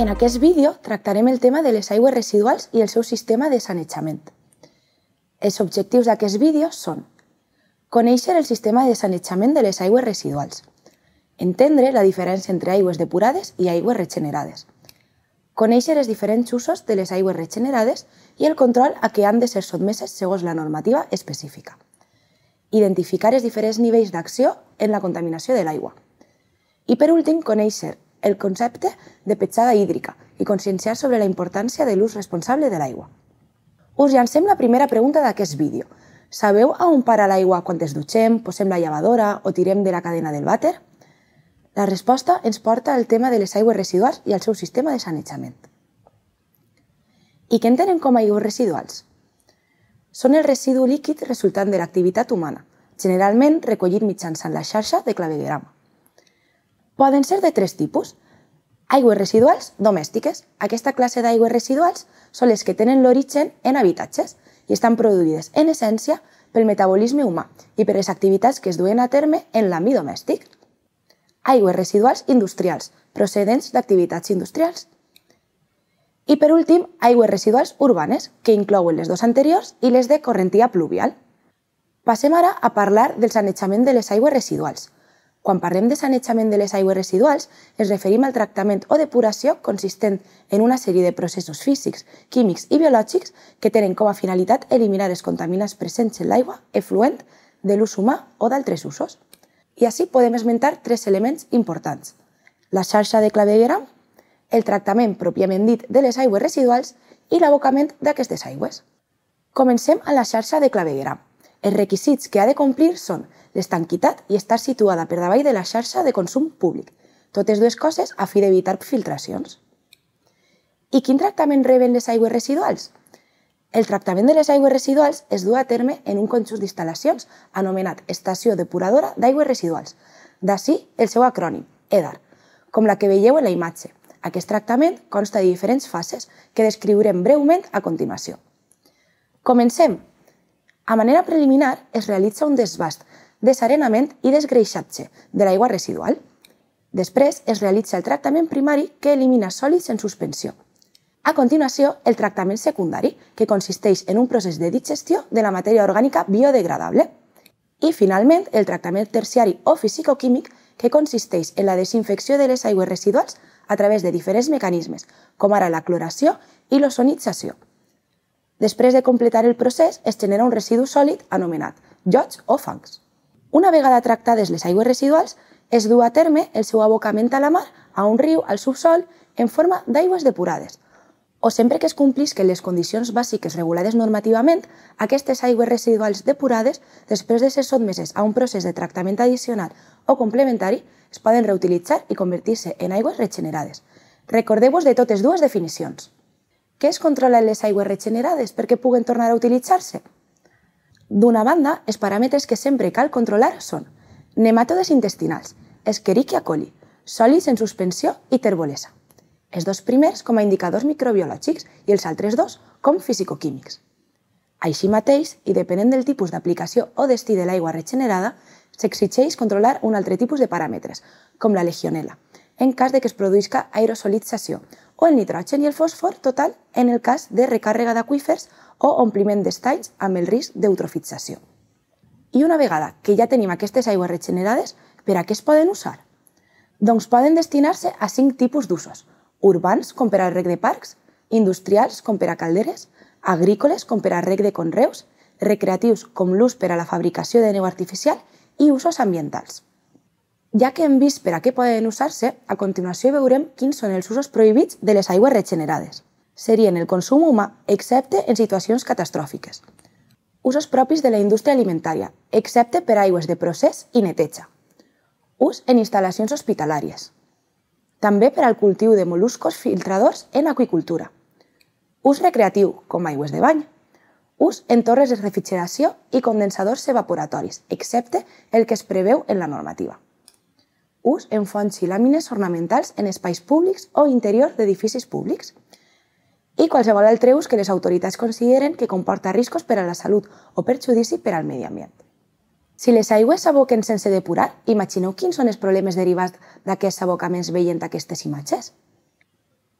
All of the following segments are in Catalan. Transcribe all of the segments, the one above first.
En aquest vídeo tractarem el tema de les aigües residuals i el seu sistema de sanejament. Els objectius d'aquest vídeo són conèixer el sistema de sanejament de les aigües residuals, entendre la diferència entre aigües depurades i aigües regenerades, conèixer els diferents usos de les aigües regenerades i el control a què han de ser sotmeses segons la normativa específica, identificar els diferents nivells d'acció en la contaminació de l'aigua i, per últim, conèixer el concepte de petjada hídrica i conscienciar sobre la importància de l'ús responsable de l'aigua. Us llancem la primera pregunta d'aquest vídeo. Sabeu a on para l'aigua quan es dutxem, posem la llevadora o tirem de la cadena del vàter? La resposta ens porta al tema de les aigües residuals i al seu sistema de sanejament. I què entenen com a aigües residuals? Són el residu líquid resultant de l'activitat humana, generalment recollit mitjançant la xarxa de clavegueram poden ser de tres tipus. Aigües residuals domèstiques. Aquesta classe d'aigües residuals són les que tenen l'origen en habitatges i estan produïdes, en essència, pel metabolisme humà i per les activitats que es duen a terme en l'àmbit domèstic. Aigües residuals industrials, procedents d'activitats industrials. I per últim, aigües residuals urbanes, que inclouen les dues anteriors i les de correntia pluvial. Passem ara a parlar del sanejament de les aigües residuals. Quan parlem de sanejament de les aigües residuals, ens referim al tractament o depuració consistent en una sèrie de processos físics, químics i biològics que tenen com a finalitat eliminar els contaminants presents en l'aigua efluent de l'ús humà o d'altres usos. I així podem esmentar tres elements importants. La xarxa de clavegueram, el tractament pròpiament dit de les aigües residuals i l'abocament d'aquestes aigües. Comencem amb la xarxa de clavegueram. Els requisits que ha de complir són l'estanquitat i estar situada per davall de la xarxa de consum públic, totes dues coses a fi d'evitar filtracions. I quin tractament reben les aigües residuals? El tractament de les aigües residuals es du a terme en un conjunt d'instal·lacions anomenat Estació Depuradora d'Aigües Residuals, d'ací el seu acrònim, EDAR, com la que veieu en la imatge. Aquest tractament consta de diferents fases que descriurem breument a continuació. Comencem a manera preliminar es realitza un desbast, desarenament i desgreixatge de l'aigua residual. Després es realitza el tractament primari que elimina sòlids en suspensió. A continuació, el tractament secundari, que consisteix en un procés de digestió de la matèria orgànica biodegradable. I, finalment, el tractament terciari o fisicoquímic, que consisteix en la desinfecció de les aigües residuals a través de diferents mecanismes, com ara la cloració i l'ozonització. Després de completar el procés, es genera un residu sòlid anomenat jots o fangs. Una vegada tractades les aigües residuals, es du a terme el seu abocament a la mar, a un riu, al subsol, en forma d'aigües depurades. O sempre que es complisquen les condicions bàsiques regulades normativament, aquestes aigües residuals depurades, després de ser sotmeses a un procés de tractament addicional o complementari, es poden reutilitzar i convertir-se en aigües regenerades. Recordeu-vos de totes dues definicions que es controlen les aigües regenerades perquè puguen tornar a utilitzar-se. D'una banda, els paràmetres que sempre cal controlar són nematodes intestinals, Escherichia coli, sòlids en suspensió i terbolesa. Els dos primers com a indicadors microbiològics i els altres dos com fisicoquímics. Així mateix, i depenent del tipus d'aplicació o destí de l'aigua regenerada, s'exigeix controlar un altre tipus de paràmetres, com la legionela, en cas de que es produïsca aerosolització, o el nitrogen i el fòsfor total en el cas de recàrrega d'aquífers o ompliment d'estanys amb el risc d'eutrofització. I una vegada que ja tenim aquestes aigües regenerades, per a què es poden usar? Doncs poden destinar-se a cinc tipus d'usos. Urbans, com per al rec de parcs, industrials, com per a calderes, agrícoles, com per a rec de conreus, recreatius, com l'ús per a la fabricació de neu artificial i usos ambientals. Ja que hem vist per a què poden usar-se, a continuació veurem quins són els usos prohibits de les aigües regenerades. Serien el consum humà, excepte en situacions catastròfiques. Usos propis de la indústria alimentària, excepte per aigües de procés i neteja. Ús en instal·lacions hospitalàries. També per al cultiu de moluscos filtradors en aquicultura. Ús recreatiu, com aigües de bany. Ús en torres de refrigeració i condensadors evaporatoris, excepte el que es preveu en la normativa ús en fonts i làmines ornamentals en espais públics o interior d'edificis públics i qualsevol altre ús que les autoritats consideren que comporta riscos per a la salut o perjudici per al medi ambient. Si les aigües s'aboquen sense depurar, imagineu quins són els problemes derivats d'aquests abocaments veient aquestes imatges?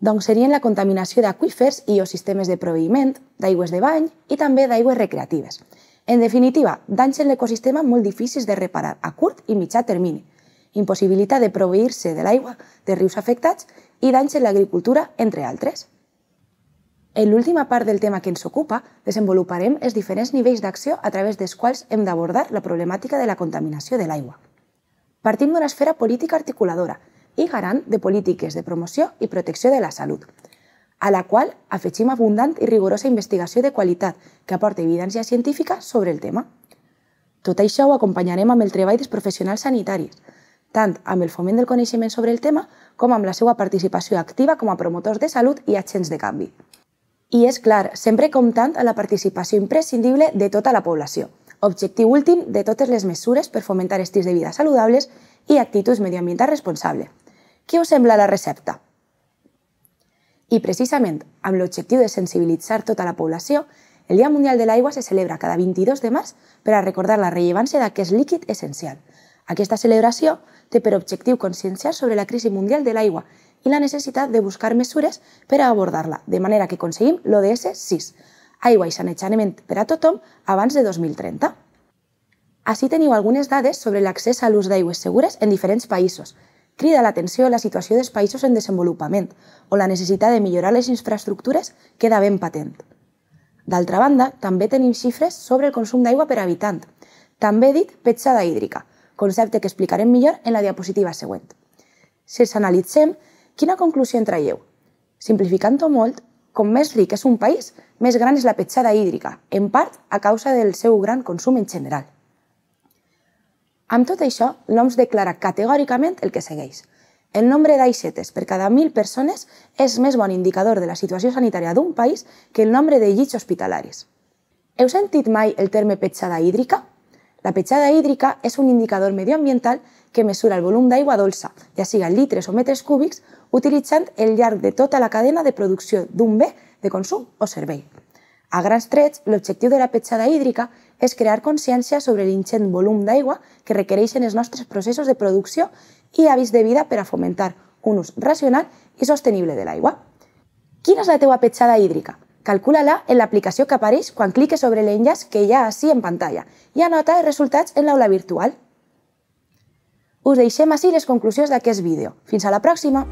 Doncs serien la contaminació d'aquífers i o sistemes de proveïment, d'aigües de bany i també d'aigües recreatives. En definitiva, danys en l'ecosistema molt difícils de reparar a curt i mitjà termini, impossibilitat de proveir-se de l'aigua de rius afectats i danys en l'agricultura, entre altres. En l'última part del tema que ens ocupa, desenvoluparem els diferents nivells d'acció a través dels quals hem d'abordar la problemàtica de la contaminació de l'aigua. Partim d'una esfera política articuladora i garant de polítiques de promoció i protecció de la salut, a la qual afegim abundant i rigorosa investigació de qualitat que aporta evidència científica sobre el tema. Tot això ho acompanyarem amb el treball dels professionals sanitaris, tant amb el foment del coneixement sobre el tema com amb la seva participació activa com a promotors de salut i agents de canvi. I és clar, sempre comptant amb la participació imprescindible de tota la població, objectiu últim de totes les mesures per fomentar estils de vida saludables i actituds medioambientals responsable. Què us sembla la recepta? I precisament amb l'objectiu de sensibilitzar tota la població, el Dia Mundial de l'Aigua se celebra cada 22 de març per a recordar la rellevància d'aquest líquid essencial – aquesta celebració té per objectiu conscienciar sobre la crisi mundial de l'aigua i la necessitat de buscar mesures per a abordar-la, de manera que aconseguim l'ODS 6, aigua i sanejament per a tothom abans de 2030. Així teniu algunes dades sobre l'accés a l'ús d'aigües segures en diferents països. Crida l'atenció la situació dels països en desenvolupament, on la necessitat de millorar les infraestructures queda ben patent. D'altra banda, també tenim xifres sobre el consum d'aigua per habitant, també dit petjada hídrica, concepte que explicarem millor en la diapositiva següent. Si els analitzem, quina conclusió en traieu? Simplificant-ho molt, com més ric és un país, més gran és la petjada hídrica, en part a causa del seu gran consum en general. Amb tot això, l'OMS declara categòricament el que segueix. El nombre d'aixetes per cada 1.000 persones és més bon indicador de la situació sanitària d'un país que el nombre de llits hospitalaris. Heu sentit mai el terme petjada hídrica? La petjada hídrica és un indicador medioambiental que mesura el volum d'aigua dolça, ja sigui en litres o metres cúbics, utilitzant el llarg de tota la cadena de producció d'un bé de consum o servei. A grans trets, l'objectiu de la petjada hídrica és crear consciència sobre l'ingent volum d'aigua que requereixen els nostres processos de producció i avis de vida per a fomentar un ús racional i sostenible de l'aigua. Quina és la teua petjada hídrica? Calcula-la en l'aplicació que apareix quan cliques sobre l'enllaç que hi ha ací en pantalla i anota els resultats en l'aula virtual. Us deixem ací les conclusions d'aquest vídeo. Fins a la pròxima!